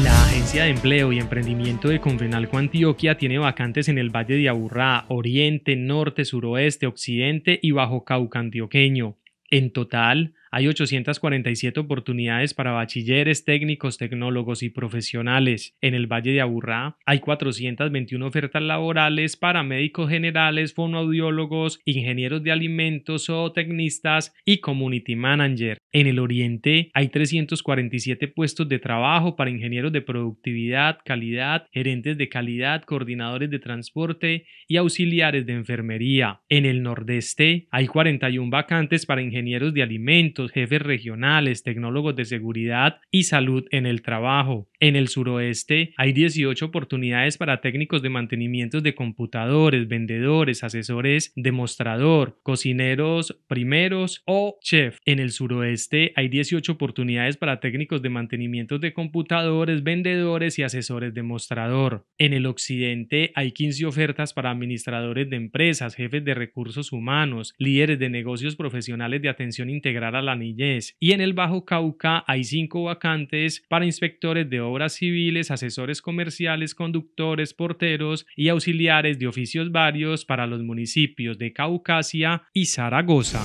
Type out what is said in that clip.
La Agencia de Empleo y Emprendimiento de Convenalco Antioquia tiene vacantes en el Valle de Aburrá, Oriente, Norte, Suroeste, Occidente y Bajo Cauca Antioqueño. En total, hay 847 oportunidades para bachilleres, técnicos, tecnólogos y profesionales. En el Valle de Aburrá hay 421 ofertas laborales para médicos generales, fonoaudiólogos, ingenieros de alimentos, tecnistas y community manager. En el Oriente hay 347 puestos de trabajo para ingenieros de productividad, calidad, gerentes de calidad, coordinadores de transporte y auxiliares de enfermería. En el Nordeste hay 41 vacantes para ingenieros de alimentos, jefes regionales, tecnólogos de seguridad y salud en el trabajo. En el suroeste hay 18 oportunidades para técnicos de mantenimiento de computadores, vendedores, asesores demostrador, cocineros primeros o chef. En el suroeste hay 18 oportunidades para técnicos de mantenimiento de computadores, vendedores y asesores de mostrador. En el occidente hay 15 ofertas para administradores de empresas, jefes de recursos humanos, líderes de negocios profesionales de atención integral a la niñez. Y en el Bajo Cauca hay 5 vacantes para inspectores de civiles, asesores comerciales, conductores, porteros y auxiliares de oficios varios para los municipios de Caucasia y Zaragoza.